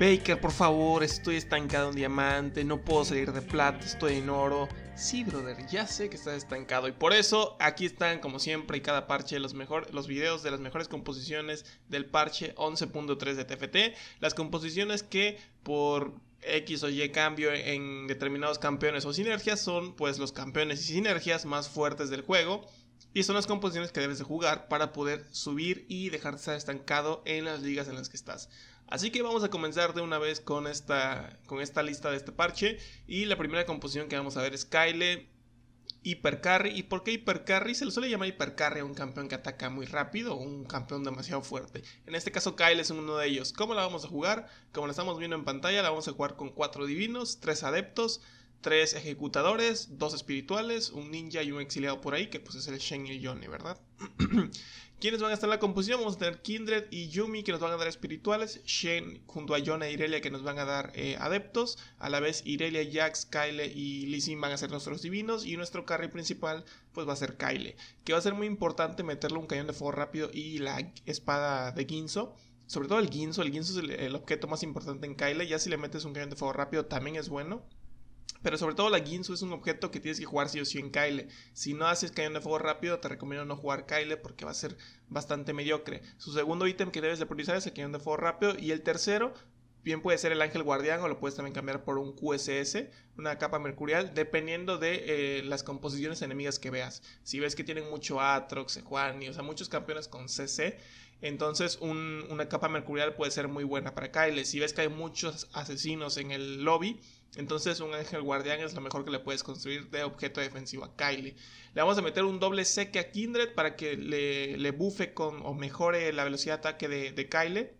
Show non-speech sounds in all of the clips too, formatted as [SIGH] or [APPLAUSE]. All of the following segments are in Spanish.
Baker, por favor, estoy estancado en diamante, no puedo salir de plata, estoy en oro. Sí, brother, ya sé que estás estancado y por eso aquí están como siempre y cada parche los, mejor, los videos de las mejores composiciones del parche 11.3 de TFT, las composiciones que por X o Y cambio en determinados campeones o sinergias son pues los campeones y sinergias más fuertes del juego. Y son las composiciones que debes de jugar para poder subir y dejarte estar estancado en las ligas en las que estás. Así que vamos a comenzar de una vez con esta, con esta lista de este parche. Y la primera composición que vamos a ver es Kyle Hipercarry. ¿Y por qué Hipercarry? Se le suele llamar Hipercarry a un campeón que ataca muy rápido o un campeón demasiado fuerte. En este caso, Kyle es uno de ellos. ¿Cómo la vamos a jugar? Como la estamos viendo en pantalla, la vamos a jugar con cuatro divinos, tres adeptos, tres ejecutadores, dos espirituales, un ninja y un exiliado por ahí, que pues es el Shen y el Johnny, ¿verdad? [CLEARS THROAT] ¿Quiénes van a estar en la composición? Vamos a tener Kindred y Yumi que nos van a dar espirituales, Shane junto a Jonah e Irelia que nos van a dar eh, adeptos, a la vez Irelia, Jax, Kyle y Lizzie van a ser nuestros divinos y nuestro carry principal pues va a ser Kyle, que va a ser muy importante meterle un cañón de fuego rápido y la espada de Ginzo. Sobre todo el Ginzo, el Ginzo es el, objeto más importante en Kyle, ya si le metes un cañón de fuego rápido también es bueno. Pero sobre todo la Ginsu es un objeto que tienes que jugar sí o sí en Kyle. Si no haces cañón de fuego rápido, te recomiendo no jugar Kyle porque va a ser bastante mediocre. Su segundo ítem que debes de priorizar es el cañón de fuego rápido. Y el tercero, bien puede ser el ángel guardián o lo puedes también cambiar por un QSS, una capa mercurial, dependiendo de eh, las composiciones enemigas que veas. Si ves que tienen mucho Atrox, Ejuani, o sea, muchos campeones con CC, entonces una capa mercurial puede ser muy buena para Kyle. Si ves que hay muchos asesinos en el lobby, entonces un ángel guardián es lo mejor que le puedes construir de objeto defensivo a Kyle. Le vamos a meter un doble seque a Kindred para que le, le bufe con o mejore la velocidad de ataque de, de Kyle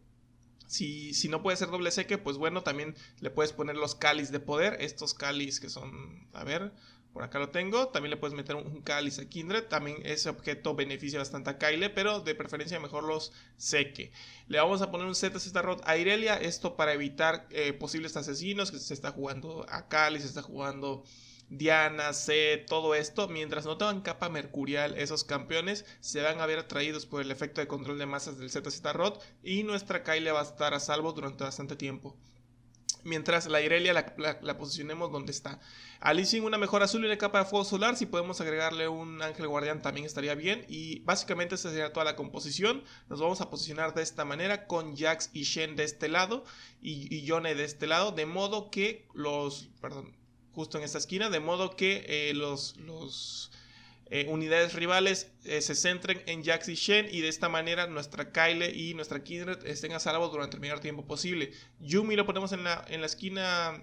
si, no puede ser doble seque, pues bueno, también le puedes poner los cáliz de poder. Estos cáliz que son, a ver, por acá lo tengo. También le puedes meter un, cáliz a Kindred. También ese objeto beneficia bastante a Kyle, pero de preferencia mejor los seque. Le vamos a poner un ZZ Rod a Irelia. Esto para evitar eh, posibles asesinos que se está jugando a Kali, se está jugando Diana, C, todo esto, mientras no tengan capa mercurial, esos campeones se van a ver atraídos por el efecto de control de masas del ZZ Rod y nuestra Kyle va a estar a salvo durante bastante tiempo. Mientras la Irelia la, posicionemos donde está. Alicia una mejor azul y una capa de fuego solar. Si podemos agregarle un ángel guardián también estaría bien. Y básicamente esa sería toda la composición. Nos vamos a posicionar de esta manera con Jax y Shen de este lado. Y, y Yone de este lado. De modo que los... Perdón, justo en esta esquina, de modo que eh, los, los eh, unidades rivales eh, se centren en Jax y Shen y de esta manera nuestra Kyle y nuestra Kindred estén a salvo durante el menor tiempo posible. Yumi lo ponemos en la, en la esquina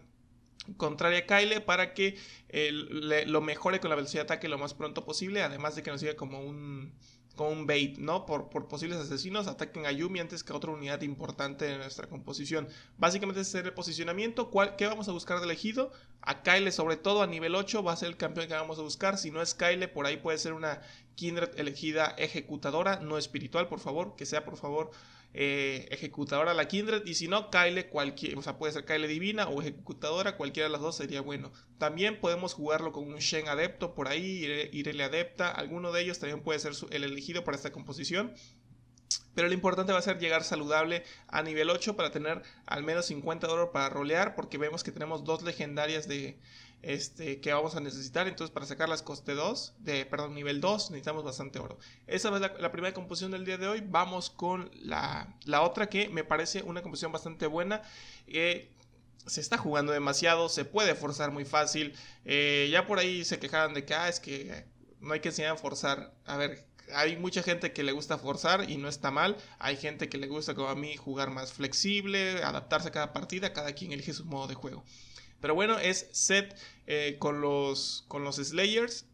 contraria a Kyle para que lo mejore con la velocidad de ataque lo más pronto posible, además de que nos siga como un con un bait, ¿no? Por, por, posibles asesinos, ataquen a Yumi antes que a otra unidad importante de nuestra composición. Básicamente ese es el posicionamiento. ¿Cuál, ¿Qué vamos a buscar de elegido? A Kyle, sobre todo a nivel 8, va a ser el campeón que vamos a buscar. Si no es Kyle, por ahí puede ser una Kindred elegida ejecutadora, no espiritual, por favor, que sea por favor eh, ejecutadora la Kindred y si no, Kyle cualquier, o sea, puede ser Kyle divina o ejecutadora, cualquiera de las dos sería bueno. También podemos jugarlo con un Shen adepto por ahí, Irele adepta, alguno de ellos también puede ser el elegido para esta composición. Pero lo importante va a ser llegar saludable a nivel 8 para tener al menos 50 de oro para rolear. Porque vemos que tenemos dos legendarias de este que vamos a necesitar. Entonces, para sacarlas coste 2, de, perdón, nivel 2, necesitamos bastante oro. Esa es la, la primera composición del día de hoy. Vamos con la, otra que me parece una composición bastante buena. Eh, se está jugando demasiado, se puede forzar muy fácil. Eh, ya por ahí se quejaron de que ah, es que no hay que enseñar a forzar. A ver, hay mucha gente que le gusta forzar y no está mal. Hay gente que le gusta, como a mí, jugar más flexible, adaptarse a cada partida. Cada quien elige su modo de juego. Pero bueno, es set eh, con, los, con los Slayers.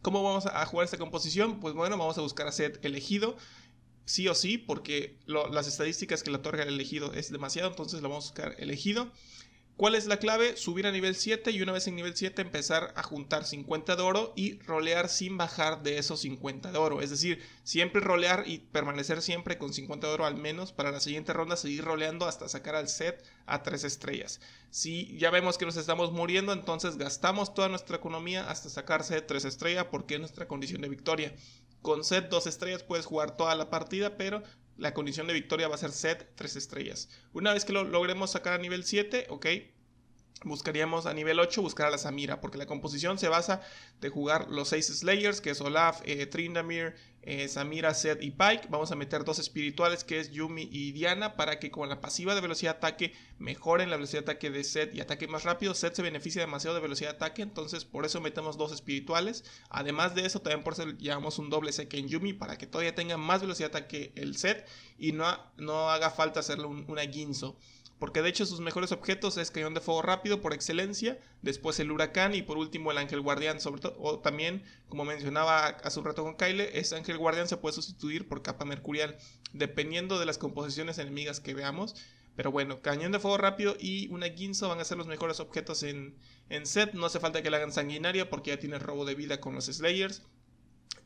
¿Cómo vamos a jugar esta composición? Pues bueno, vamos a buscar a set elegido. Sí o sí, porque las estadísticas que le otorga el elegido es demasiado, entonces lo vamos a buscar elegido. ¿Cuál es la clave? Subir a nivel 7 y una vez en nivel 7 empezar a juntar 50 de oro y rolear sin bajar de esos 50 de oro. Es decir, siempre rolear y permanecer siempre con 50 de oro al menos para la siguiente ronda seguir roleando hasta sacar al set a 3 estrellas. Si ya vemos que nos estamos muriendo, entonces gastamos toda nuestra economía hasta sacarse 3 estrellas porque es nuestra condición de victoria. Con set 2 estrellas puedes jugar toda la partida, pero la condición de victoria va a ser set 3 estrellas. Una vez que lo logremos sacar a nivel 7, ok, buscaríamos a nivel 8 buscar a la Samira, porque la composición se basa de jugar los 6 Slayers, que es Olaf, eh, Trindamir, eh, Samira, Zed y Pike. Vamos a meter dos espirituales, que es Yumi y Diana, para que con la pasiva de velocidad de ataque mejoren la velocidad de ataque de Zed y ataque más rápido. Zed se beneficia demasiado de velocidad de ataque, entonces por eso metemos dos espirituales. Además de eso, también por eso llevamos un doble sec en Yumi, para que todavía tenga más velocidad de ataque el Zed y no, no haga falta hacerle una Ginzo porque de hecho sus mejores objetos es cañón de fuego rápido por excelencia, después el huracán y por último el ángel guardián, sobre todo, o también, como mencionaba hace un rato con Kyle, ese ángel guardián se puede sustituir por capa mercurial, dependiendo de las composiciones enemigas que veamos. Pero bueno, cañón de fuego rápido y una guinzo van a ser los mejores objetos en, en set. No hace falta que la hagan sanguinaria porque ya tiene robo de vida con los Slayers.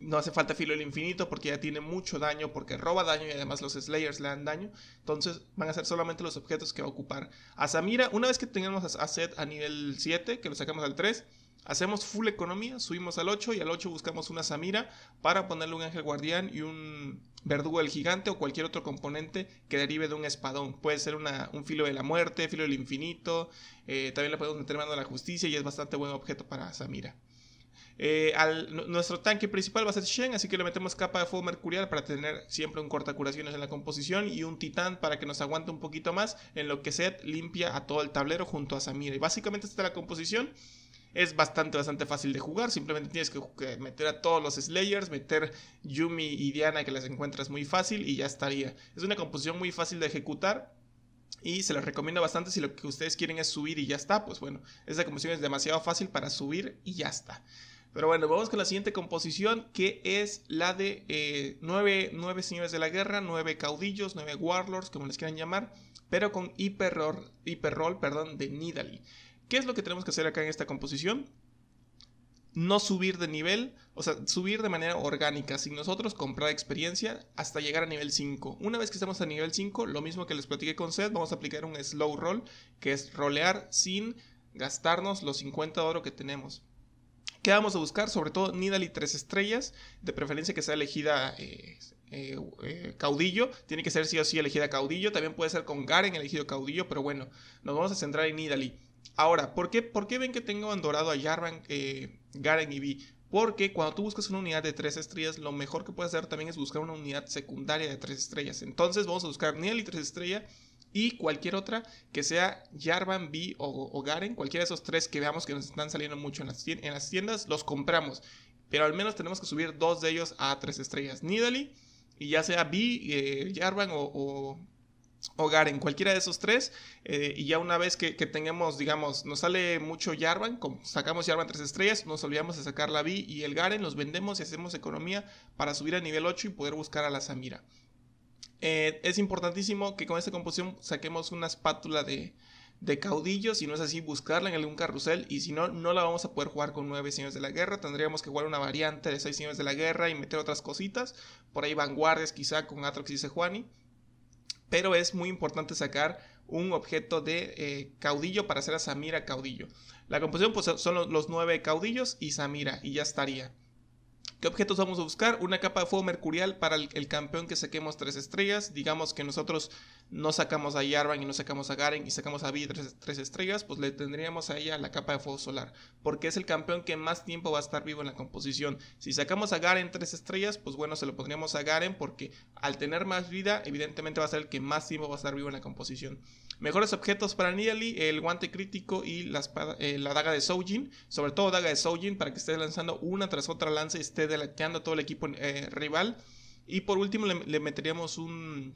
No hace falta filo del infinito porque ya tiene mucho daño, porque roba daño y además los Slayers le dan daño. Entonces van a ser solamente los objetos que va a ocupar. A Samira, una vez que tengamos a Seth a nivel 7, que lo sacamos al 3, hacemos full economía, subimos al 8 y al 8 buscamos una Samira para ponerle un ángel guardián y un verdugo del gigante o cualquier otro componente que derive de un espadón. Puede ser un filo de la muerte, filo del infinito, eh, también le podemos meter mano a la justicia y es bastante buen objeto para Samira. Eh, nuestro tanque principal va a ser Shen, así que le metemos capa de fuego mercurial para tener siempre un corta curaciones en la composición y un titán para que nos aguante un poquito más en lo que Seth limpia a todo el tablero junto a Samira. Y básicamente esta es la composición. Es bastante, bastante fácil de jugar. Simplemente tienes que, meter a todos los Slayers, meter Yumi y Diana que las encuentras muy fácil y ya estaría. Es una composición muy fácil de ejecutar. Y se los recomiendo bastante si lo que ustedes quieren es subir y ya está. Pues bueno, esta composición es demasiado fácil para subir y ya está. Pero bueno, vamos con la siguiente composición, que es la de eh, nueve, señores de la guerra, nueve caudillos, nueve warlords, como les quieran llamar, pero con hiperroll, roll, perdón, de Nidali. ¿Qué es lo que tenemos que hacer acá en esta composición? no subir de nivel, o sea, subir de manera orgánica, sin nosotros comprar experiencia hasta llegar a nivel 5. Una vez que estamos a nivel 5, lo mismo que les platiqué con Seth, vamos a aplicar un slow roll, que es rolear sin gastarnos los 50 de oro que tenemos. ¿Qué vamos a buscar? Sobre todo Nidalee tres estrellas, de preferencia que sea elegida eh, eh, eh, caudillo, tiene que ser sí o sí elegida caudillo, también puede ser con Garen elegido caudillo, pero bueno, nos vamos a centrar en Nidali. Ahora, ¿por qué, por ven que tengo en dorado a Jarvan, Garen y Vi? Porque cuando tú buscas una unidad de tres estrellas, lo mejor que puedes hacer también es buscar una unidad secundaria de tres estrellas. Entonces vamos a buscar Nidalee tres estrellas y cualquier otra que sea Jarvan, B o, Garen, cualquiera de esos tres que veamos que nos están saliendo mucho en las, tiendas, los compramos. Pero al menos tenemos que subir dos de ellos a tres estrellas. Nidalee, y ya sea B, Jarvan eh, o, o, Garen, cualquiera de esos tres. Eh, y ya una vez que, tengamos, digamos, nos sale mucho Jarvan, sacamos Jarvan tres estrellas, nos olvidamos de sacar la B y el Garen, los vendemos y hacemos economía para subir a nivel 8 y poder buscar a la Samira. Eh, es importantísimo que con esta composición saquemos una espátula de, de caudillo, si no es así, buscarla en algún carrusel y si no, no la vamos a poder jugar con nueve señores de la guerra, tendríamos que jugar una variante de seis señores de la guerra y meter otras cositas, por ahí vanguardias quizá con Atrox y Sejuani, pero es muy importante sacar un objeto de eh, caudillo para hacer a Samira caudillo. La composición pues son los, 9 nueve caudillos y Samira y ya estaría. ¿Qué objetos vamos a buscar? Una capa de fuego mercurial para el, campeón que saquemos tres estrellas. Digamos que nosotros no sacamos a Yarvan y no sacamos a Garen y sacamos a Vi tres, tres, estrellas, pues le tendríamos a ella la capa de fuego solar, porque es el campeón que más tiempo va a estar vivo en la composición. Si sacamos a Garen tres estrellas, pues bueno, se lo pondríamos a Garen porque al tener más vida, evidentemente va a ser el que más tiempo va a estar vivo en la composición. Mejores objetos para Nidalee, el guante crítico y la, eh, la daga de Soujin. Sobre todo daga de Soujin para que esté lanzando una tras otra lanza y esté delateando a todo el equipo eh, rival. Y por último le meteríamos un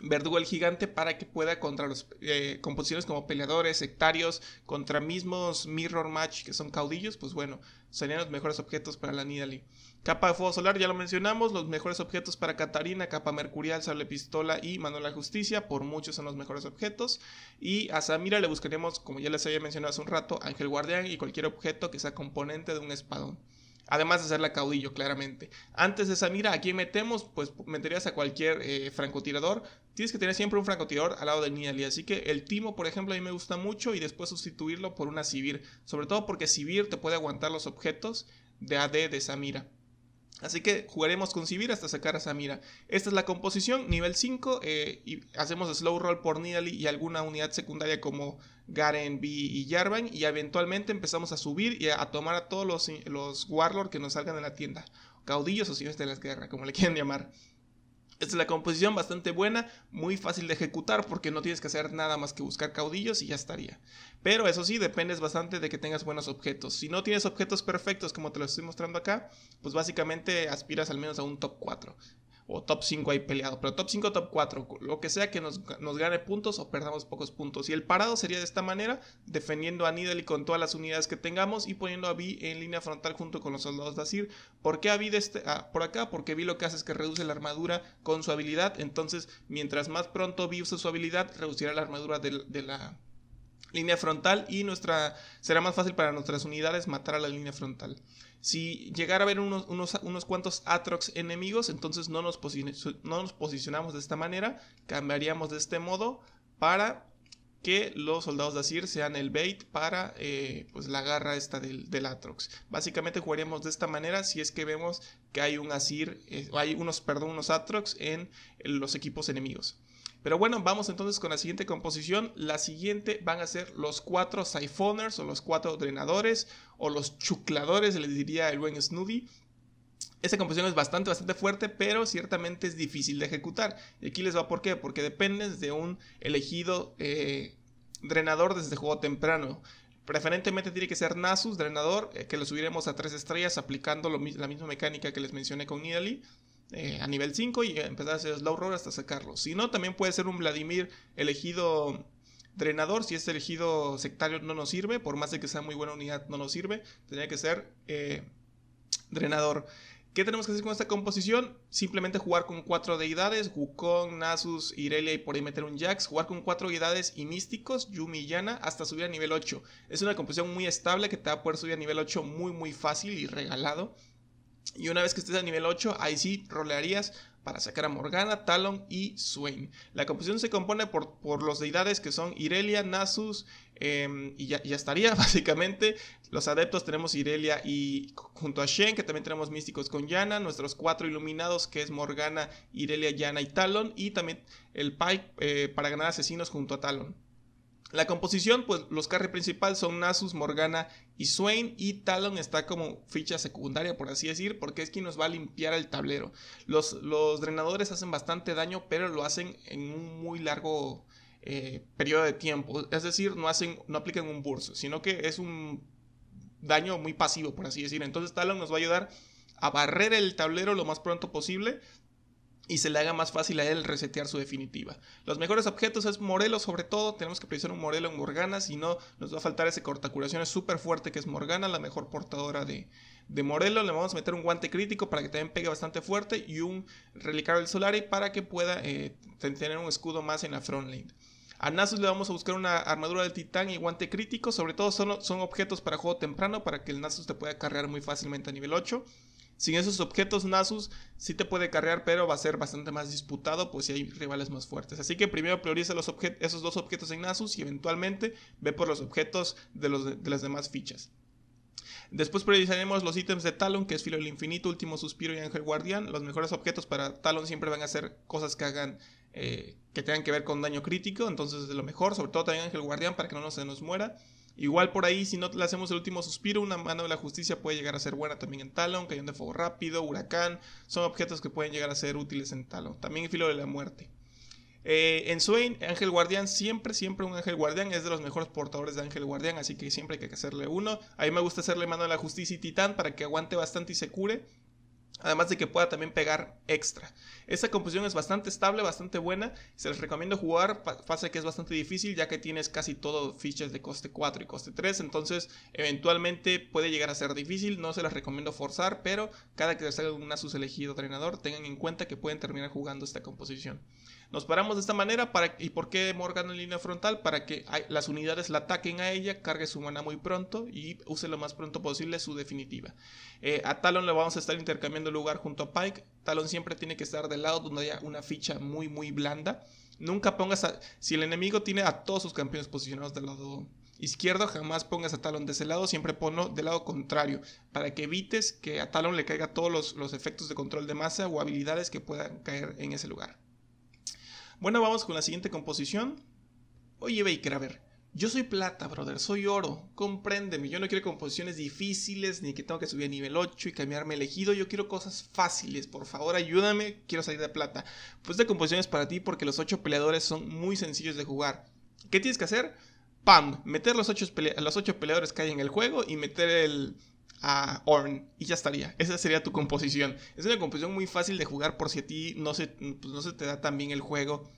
Verdugo el Gigante para que pueda contra los eh, composiciones como peleadores, sectarios, contra mismos Mirror Match que son caudillos, pues bueno, serían los mejores objetos para la Nidalee. Capa de Fuego Solar, ya lo mencionamos, los mejores objetos para Catarina, Capa Mercurial, Sable Pistola y Manuela Justicia, por muchos son los mejores objetos. Y a Samira le buscaremos, como ya les había mencionado hace un rato, Ángel Guardián y cualquier objeto que sea componente de un espadón además de hacerla caudillo, claramente. Antes de esa mira, ¿a metemos? Pues meterías a cualquier eh, francotirador. Tienes que tener siempre un francotirador al lado del Nidalee. Así que el Timo, por ejemplo, a mí me gusta mucho y después sustituirlo por una Sivir. Sobre todo porque Sivir te puede aguantar los objetos de AD de Samira. Así que jugaremos con Sivir hasta sacar a Samira. Esta es la composición, nivel 5. Eh, y hacemos slow roll por Nidalee y alguna unidad secundaria como Garen, B y Jarvan. Y eventualmente empezamos a subir y a, tomar a todos los, los Warlord que nos salgan de la tienda. Caudillos o señores de las guerras, como le quieran llamar. Es la composición bastante buena, muy fácil de ejecutar porque no tienes que hacer nada más que buscar caudillos y ya estaría. Pero eso sí, depende bastante de que tengas buenos objetos. Si no tienes objetos perfectos como te los estoy mostrando acá, pues básicamente aspiras al menos a un top 4 o top 5 hay peleado, pero top 5, top 4, lo que sea que nos, gane puntos o perdamos pocos puntos. Y el parado sería de esta manera, defendiendo a Nidalee con todas las unidades que tengamos y poniendo a Vi en línea frontal junto con los soldados de Asir. ¿Por qué a Vi este, ah, por acá? Porque Vi lo que hace es que reduce la armadura con su habilidad, entonces mientras más pronto Vi usa su habilidad, reducirá la armadura de la línea frontal y nuestra será más fácil para nuestras unidades matar a la línea frontal. Si llegara a haber unos, unos, cuantos Atrox enemigos, entonces no nos, no nos posicionamos de esta manera, cambiaríamos de este modo para que los soldados de Asir sean el bait para eh, pues la garra esta del, Atrox. Básicamente jugaríamos de esta manera si es que vemos que hay un Asir, eh, hay unos, perdón, unos Atrox en los equipos enemigos. Pero bueno, vamos entonces con la siguiente composición. La siguiente van a ser los cuatro siphoners o los cuatro drenadores o los chucladores, les diría el buen Snoopy. Esta composición es bastante, bastante fuerte, pero ciertamente es difícil de ejecutar. Y aquí les va por qué, porque depende de un elegido eh, drenador desde juego temprano. Preferentemente tiene que ser Nasus, drenador, eh, que lo subiremos a 3 estrellas aplicando la misma mecánica que les mencioné con Nidalee. Eh, a nivel 5 y empezar a hacer slow roll hasta sacarlo. Si no, también puede ser un Vladimir elegido drenador. Si es elegido sectario, no nos sirve. Por más de que sea muy buena unidad, no nos sirve. Tendría que ser eh, drenador. ¿Qué tenemos que hacer con esta composición? Simplemente jugar con cuatro deidades, Wukong, Nasus, Irelia y por ahí meter un Jax, jugar con cuatro deidades y místicos, Yumi y Yana, hasta subir a nivel 8. Es una composición muy estable que te va a poder subir a nivel 8 muy muy fácil y regalado. Y una vez que estés a nivel 8, ahí sí rolearías para sacar a Morgana, Talon y Swain. La composición se compone por, los deidades que son Irelia, Nasus em, y ya, estaría [LAUGHS] básicamente. Los adeptos tenemos Irelia y junto a Shen, que también tenemos místicos con Yana, nuestros cuatro iluminados que es Morgana, Irelia, Yana y Talon y también el Pike eh, para ganar asesinos junto a Talon. La composición, pues los carry principales son Nasus, Morgana y Swain y Talon está como ficha secundaria, por así decir, porque es quien nos va a limpiar el tablero. Los, los drenadores hacen bastante daño, pero lo hacen en un muy largo eh, periodo de tiempo. Es decir, no, hacen, no aplican un burst, sino que es un daño muy pasivo, por así decir. Entonces Talon nos va a ayudar a barrer el tablero lo más pronto posible, y se le haga más fácil a él resetear su definitiva. Los mejores objetos es Morelos sobre todo, tenemos que precisar un Morelo en Morgana, si no nos va a faltar ese cortacuraciones súper fuerte que es Morgana, la mejor portadora de, de Morelo. Le vamos a meter un guante crítico para que también pegue bastante fuerte y un relicario del Solari para que pueda eh, tener un escudo más en la front lane. A Nasus le vamos a buscar una armadura del titán y guante crítico, sobre todo son, son objetos para juego temprano para que el Nasus te pueda cargar muy fácilmente a nivel 8. Sin esos objetos, Nasus sí te puede carrear, pero va a ser bastante más disputado, pues si hay rivales más fuertes. Así que primero prioriza esos dos objetos en Nasus y eventualmente ve por los objetos de, las demás fichas. Después priorizaremos los ítems de Talon, que es Filo del Infinito, Último Suspiro y Ángel Guardián. Los mejores objetos para Talon siempre van a ser cosas que hagan eh, que tengan que ver con daño crítico, entonces es lo mejor, sobre todo también Ángel Guardián para que no se nos muera. Igual por ahí, si no le hacemos el último suspiro, una mano de la justicia puede llegar a ser buena también en Talon, Cañón de Fuego Rápido, Huracán, son objetos que pueden llegar a ser útiles en Talon. También el Filo de la Muerte. Eh, en Swain, Ángel Guardián, siempre, siempre un Ángel Guardián, es de los mejores portadores de Ángel Guardián, así que siempre hay que hacerle uno. A mí me gusta hacerle mano de la justicia y Titán para que aguante bastante y se cure. Además de que pueda también pegar extra. Esta composición es bastante estable, bastante buena. Se les recomiendo jugar, fase que es bastante difícil ya que tienes casi todo fichas de coste 4 y coste 3. Entonces eventualmente puede llegar a ser difícil. No se las recomiendo forzar, pero cada que les salga un Asus elegido entrenador tengan en cuenta que pueden terminar jugando esta composición. Nos paramos de esta manera para, y por qué Morgan en línea frontal para que las unidades la ataquen a ella, cargue su mana muy pronto y use lo más pronto posible su definitiva. Eh, a Talon le vamos a estar intercambiando lugar junto a Pike. Talon siempre tiene que estar del lado donde haya una ficha muy muy blanda. Nunca pongas si el enemigo tiene a todos sus campeones posicionados del lado izquierdo, jamás pongas a Talon de ese lado, siempre ponlo del lado contrario, para que evites que a Talon le caiga todos los efectos de control de masa o habilidades que puedan caer en ese lugar. Bueno, vamos con la siguiente composición. Oye, Baker, a ver, yo soy plata, brother, soy oro, compréndeme, yo no quiero composiciones difíciles, ni que tengo que subir a nivel 8 y cambiarme elegido, yo quiero cosas fáciles, por favor ayúdame, quiero salir de plata. Pues de composiciones para ti porque los 8 peleadores son muy sencillos de jugar. ¿Qué tienes que hacer? Pam, meter los ocho los 8 peleadores que hay en el juego y meter el a Orn y ya estaría. Esa sería tu composición. Es una composición muy fácil de jugar por si a ti no se, pues, no se te da tan bien el juego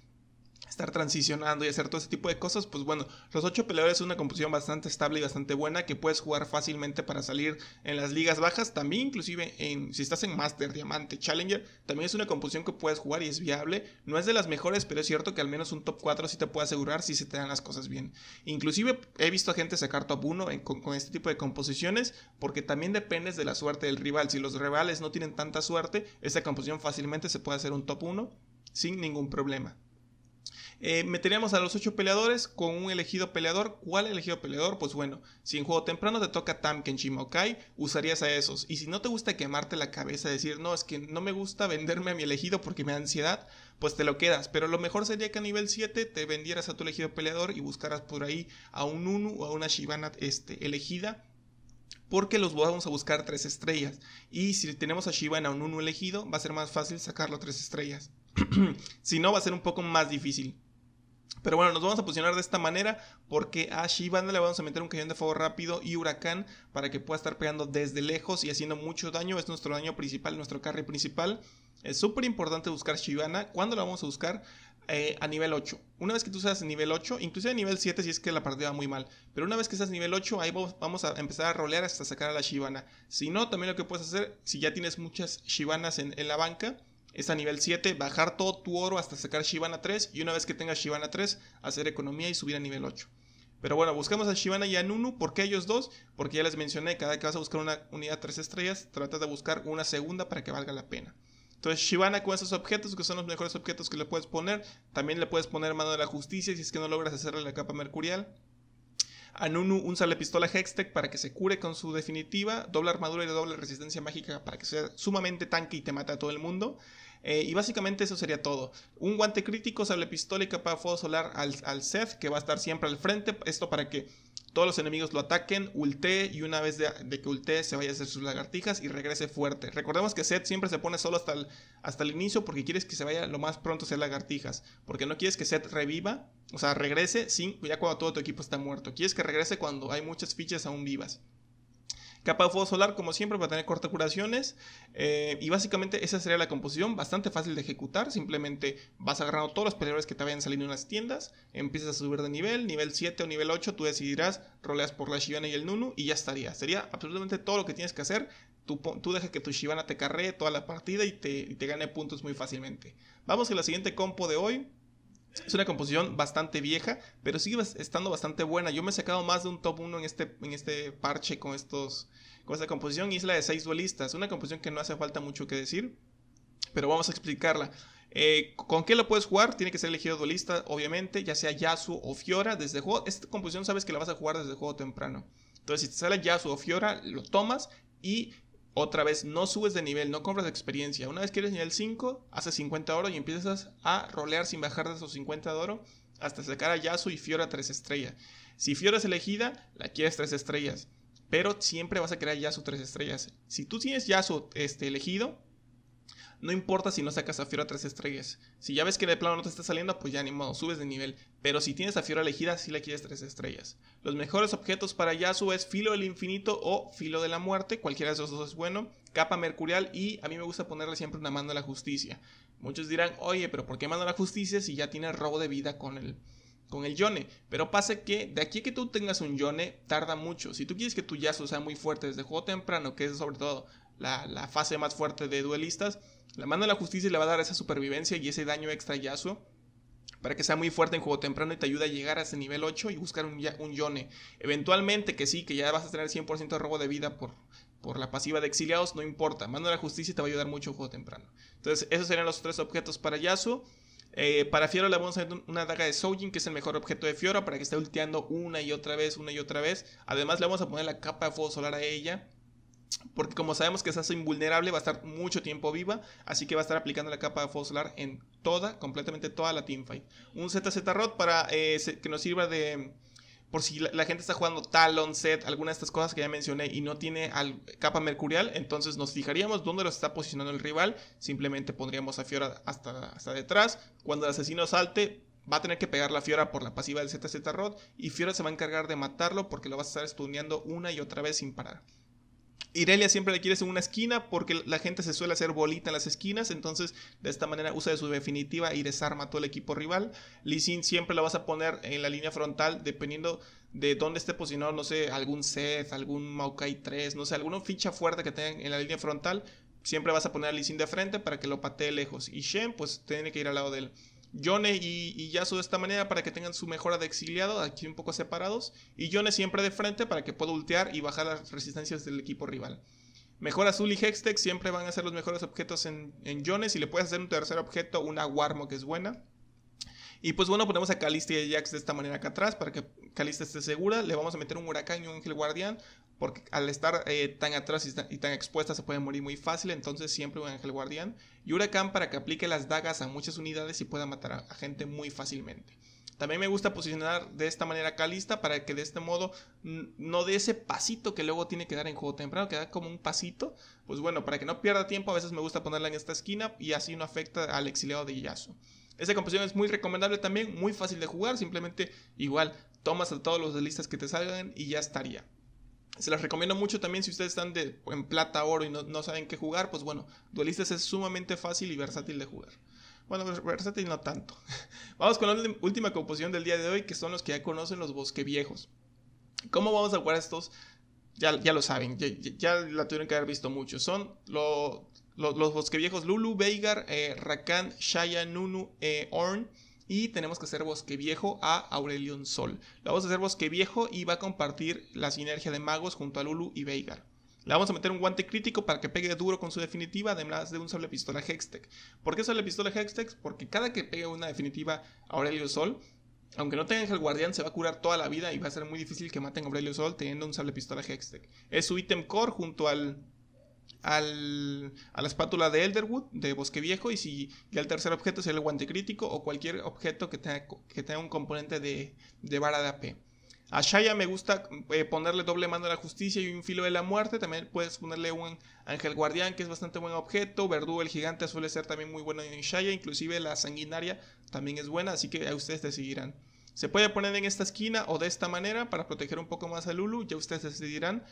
estar transicionando y hacer todo ese tipo de cosas, pues bueno, los ocho peleadores es una composición bastante estable y bastante buena que puedes jugar fácilmente para salir en las ligas bajas, también inclusive en si estás en Master, Diamante, Challenger, también es una composición que puedes jugar y es viable, no es de las mejores, pero es cierto que al menos un top 4 sí te puede asegurar si se te dan las cosas bien. Inclusive he visto a gente sacar top 1 con, este tipo de composiciones porque también dependes de la suerte del rival, si los rivales no tienen tanta suerte, esa composición fácilmente se puede hacer un top 1 sin ningún problema. Eh, meteríamos a los 8 peleadores con un elegido peleador. ¿Cuál elegido peleador? Pues bueno, si en juego temprano te toca Tamken Shimokai, usarías a esos. Y si no te gusta quemarte la cabeza, decir, no, es que no me gusta venderme a mi elegido porque me da ansiedad, pues te lo quedas. Pero lo mejor sería que a nivel 7 te vendieras a tu elegido peleador y buscaras por ahí a un Unu o a una Shivana este, elegida porque los vamos a buscar tres estrellas. Y si tenemos a Shivana un 1 elegido, va a ser más fácil sacarlo tres estrellas. [CLEARS THROAT] si no, va a ser un poco más difícil. Pero bueno, nos vamos a posicionar de esta manera porque a Shibana le vamos a meter un cañón de fuego rápido y huracán para que pueda estar pegando desde lejos y haciendo mucho daño. Es nuestro daño principal, nuestro carry principal. Es súper importante buscar Shivana. ¿Cuándo la vamos a buscar? Eh, a nivel 8. Una vez que tú seas nivel 8, inclusive a nivel 7 si es que la partida va muy mal, pero una vez que seas nivel 8, ahí vamos a empezar a rolear hasta sacar a la Shivana. Si no, también lo que puedes hacer, si ya tienes muchas Shivanas en la banca, es a nivel 7, bajar todo tu oro hasta sacar Shivana 3 y una vez que tengas Shivana 3, hacer economía y subir a nivel 8. Pero bueno, buscamos a Shivana y a Nunu, ¿por qué ellos dos? Porque ya les mencioné, cada que vas a buscar una unidad 3 estrellas, trata de buscar una segunda para que valga la pena. Entonces Shivana con esos objetos, que son los mejores objetos que le puedes poner, también le puedes poner mano de la justicia si es que no logras hacerle la capa mercurial. A Nunu usa la pistola Hextech para que se cure con su definitiva, doble armadura y doble resistencia mágica para que sea sumamente tanque y te mate a todo el mundo. Eh, y básicamente eso sería todo. Un guante crítico, sable pistola y capa fuego solar al, Seth, que va a estar siempre al frente. Esto para que todos los enemigos lo ataquen, ultee y una vez de, que ultee se vaya a hacer sus lagartijas y regrese fuerte. Recordemos que Seth siempre se pone solo hasta el, hasta el inicio porque quieres que se vaya lo más pronto a hacer lagartijas. Porque no quieres que Seth reviva, o sea, regrese sin, ya cuando todo tu equipo está muerto. Quieres que regrese cuando hay muchas fichas aún vivas. Capa de fuego solar, como siempre, para tener cortas curaciones. Eh, y básicamente esa sería la composición, bastante fácil de ejecutar. Simplemente vas agarrando todos los peleadores que te vayan saliendo en las tiendas, empiezas a subir de nivel, nivel 7 o nivel 8, tú decidirás, roleas por la Shivana y el Nunu y ya estaría. Sería absolutamente todo lo que tienes que hacer. Tú, tú que tu Shivana te carree toda la partida y te, y te gane puntos muy fácilmente. Vamos a la siguiente compo de hoy. Es una composición bastante vieja, pero sigue estando bastante buena. Yo me he sacado más de un top 1 en este, en este parche con, estos, con esta composición. Isla de seis duelistas. Una composición que no hace falta mucho que decir, pero vamos a explicarla. Eh, ¿Con qué lo puedes jugar? Tiene que ser elegido duelista, obviamente, ya sea Yasuo o Fiora desde juego. Esta composición sabes que la vas a jugar desde juego temprano. Entonces, si te sale Yasuo o Fiora, lo tomas y otra vez no subes de nivel, no compras experiencia. Una vez que eres nivel 5, haces 50 oro y empiezas a rolear sin bajar de esos 50 de oro hasta sacar a Yasuo y Fiora 3 estrellas. Si Fiora es elegida, la quieres 3 estrellas. Pero siempre vas a crear ya Yasuo 3 estrellas. Si tú tienes Yasuo este, elegido, no importa si no sacas a tres 3 estrellas. Si ya ves que de plano no te está saliendo, pues ya ni modo, subes de nivel. Pero si tienes a elegida, si la quieres 3 estrellas. Los mejores objetos para yasu es Filo del Infinito o Filo de la Muerte. Cualquiera de esos dos es bueno. Capa Mercurial y a mí me gusta ponerle siempre una mano a la justicia. Muchos dirán, oye, pero ¿por qué mano a la justicia si ya tiene robo de vida con el, con el Yone. Pero pasa que de aquí que tú tengas un Yone, tarda mucho. Si tú quieres que tu Yasuo sea muy fuerte desde juego temprano, que es sobre todo la, fase más fuerte de duelistas. La mano de la justicia le va a dar esa supervivencia y ese daño extra Yasu para que sea muy fuerte en juego temprano y te ayude a llegar a ese nivel 8 y buscar un, un Yone. Eventualmente que sí, que ya vas a tener 100% de robo de vida por, por la pasiva de exiliados, no importa. Mano de la justicia te va a ayudar mucho en juego temprano. Entonces, esos serían los tres objetos para Yasu. Eh, para Fiora le vamos a dar una daga de Sojin que es el mejor objeto de Fiora, para que esté ulteando una y otra vez, una y otra vez. Además, le vamos a poner la capa de fuego solar a ella porque como sabemos que es hace invulnerable va a estar mucho tiempo viva, así que va a estar aplicando la capa de Fossilar en toda, completamente toda la teamfight. Un ZZ Rod para eh, que nos sirva de... Por si la, gente está jugando Talon, Set, alguna de estas cosas que ya mencioné y no tiene capa mercurial, entonces nos fijaríamos dónde lo está posicionando el rival. Simplemente pondríamos a Fiora hasta, hasta detrás. Cuando el asesino salte, va a tener que pegar la Fiora por la pasiva del ZZ Rod y Fiora se va a encargar de matarlo porque lo va a estar stuneando una y otra vez sin parar. Irelia siempre le quieres en una esquina porque la gente se suele hacer bolita en las esquinas, entonces de esta manera usa de su definitiva y desarma todo el equipo rival. Lisin siempre la vas a poner en la línea frontal dependiendo de dónde esté posicionado, no sé, algún Seth, algún Maokai 3, no sé, alguna ficha fuerte que tengan en la línea frontal, siempre vas a poner a Lee de frente para que lo patee lejos. Y Shen pues tiene que ir al lado del Yone y, y, de esta manera para que tengan su mejora de exiliado, aquí un poco separados. Y Yone siempre de frente para que pueda ultear y bajar las resistencias del equipo rival. Mejor Azul y Hextech siempre van a ser los mejores objetos en, en Yone. Si le puedes hacer un tercer objeto, una Warmo que es buena. Y pues bueno, ponemos a Calista y a Jax de esta manera acá atrás para que Calista esté segura. Le vamos a meter un huracán y un ángel guardián porque al estar eh, tan atrás y tan, expuesta se puede morir muy fácil, entonces siempre un ángel guardián. Y huracán para que aplique las dagas a muchas unidades y pueda matar a, gente muy fácilmente. También me gusta posicionar de esta manera Calista para que de este modo no dé ese pasito que luego tiene que dar en juego temprano, que da como un pasito. Pues bueno, para que no pierda tiempo, a veces me gusta ponerla en esta esquina y así no afecta al exiliado de Yasuo. Esta composición es muy recomendable también, muy fácil de jugar, simplemente igual tomas a todos los listas que te salgan y ya estaría. Se las recomiendo mucho también si ustedes están de, en plata, oro y no, saben qué jugar, pues bueno, Duelistas es sumamente fácil y versátil de jugar. Bueno, versátil no tanto. [LAUGHS] vamos con la última composición del día de hoy, que son los que ya conocen los bosque viejos. ¿Cómo vamos a jugar estos? Ya, ya lo saben, ya, ya, la tuvieron que haber visto mucho. Son los bosque viejos Lulu, Veigar, eh, Rakan, Shaya, Nunu, eh, Orn y tenemos que hacer Bosque Viejo a Aurelion Sol. Lo vamos a hacer Bosque Viejo y va a compartir la sinergia de magos junto a Lulu y Veigar. Le vamos a meter un guante crítico para que pegue duro con su definitiva, además de un sable pistola Hextech. ¿Por qué sable pistola Hextech? Porque cada que pegue una definitiva a Aurelio Sol, aunque no tenga el guardián, se va a curar toda la vida y va a ser muy difícil que maten a Aurelio Sol teniendo un sable pistola Hextech. Es su ítem core junto al a la espátula de Elderwood, de Bosque Viejo, y si el tercer objeto es el guante crítico o cualquier objeto que tenga, que tenga un componente de, de vara de AP. A Shaya me gusta eh, ponerle doble mano a la justicia y un filo de la muerte. También puedes ponerle un ángel guardián, que es bastante buen objeto. verdugo el gigante suele ser también muy bueno en Shaya. Inclusive la sanguinaria también es buena, así que a ustedes decidirán. Se puede poner en esta esquina o de esta manera para proteger un poco más a Lulu. Ya ustedes decidirán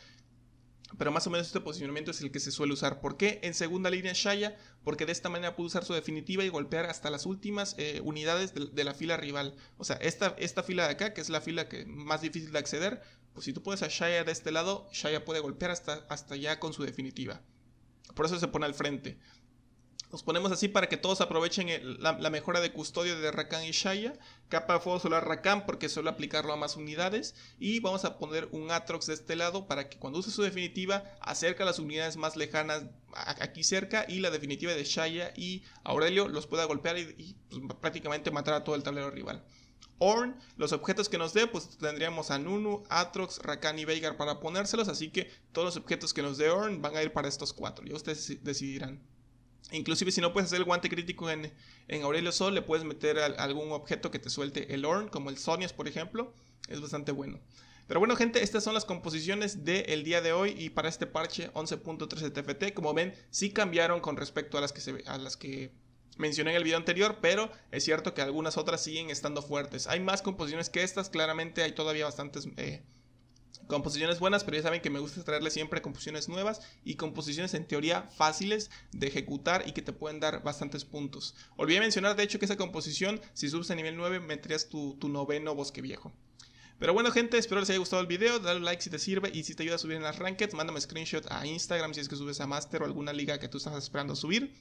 pero más o menos este posicionamiento es el que se suele usar. ¿Por qué? En segunda línea Shaya, porque de esta manera puede usar su definitiva y golpear hasta las últimas eh, unidades de, la fila rival. O sea, esta, esta fila de acá, que es la fila que más difícil de acceder, pues si tú pones a Shaya de este lado, Shaya puede golpear hasta, hasta ya con su definitiva. Por eso se pone al frente. Nos ponemos así para que todos aprovechen la, mejora de custodia de Rakan y Shaya. Capa de fuego solar Rakan porque suele aplicarlo a más unidades. Y vamos a poner un Atrox de este lado para que cuando use su definitiva acerca las unidades más lejanas aquí cerca. Y la definitiva de Shaya y Aurelio los pueda golpear y, pues, prácticamente matar a todo el tablero rival. Orn, los objetos que nos dé, pues tendríamos a Nunu, Atrox, Rakan y Veigar para ponérselos, así que todos los objetos que nos dé Orn van a ir para estos cuatro, ya ustedes decidirán. Inclusive si no puedes hacer el guante crítico en, Aurelio Sol, le puedes meter algún objeto que te suelte el Orn, como el Sonias, por ejemplo. Es bastante bueno. Pero bueno gente, estas son las composiciones del día de hoy y para este parche 11.13 TFT. Como ven, sí cambiaron con respecto a las que, a las que mencioné en el video anterior, pero es cierto que algunas otras siguen estando fuertes. Hay más composiciones que estas, claramente hay todavía bastantes... Eh, composiciones buenas, pero ya saben que me gusta traerles siempre composiciones nuevas y composiciones en teoría fáciles de ejecutar y que te pueden dar bastantes puntos. Olvidé mencionar de hecho que esa composición, si subes a nivel 9, meterías tu, tu noveno bosque viejo. Pero bueno, gente, espero les haya gustado el video. Dale like si te sirve y si te ayuda a subir en las rankings, mándame screenshot a Instagram si es que subes a Master o alguna liga que tú estás esperando subir.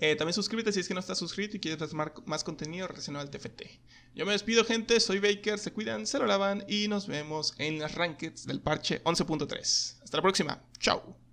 Eh, también suscríbete si es que no estás suscrito y quieres ver más contenido relacionado al TFT. Yo me despido, gente. Soy Baker. Se cuidan, se lo lavan y nos vemos en las rankings del parche 11.3. Hasta la próxima. Chao.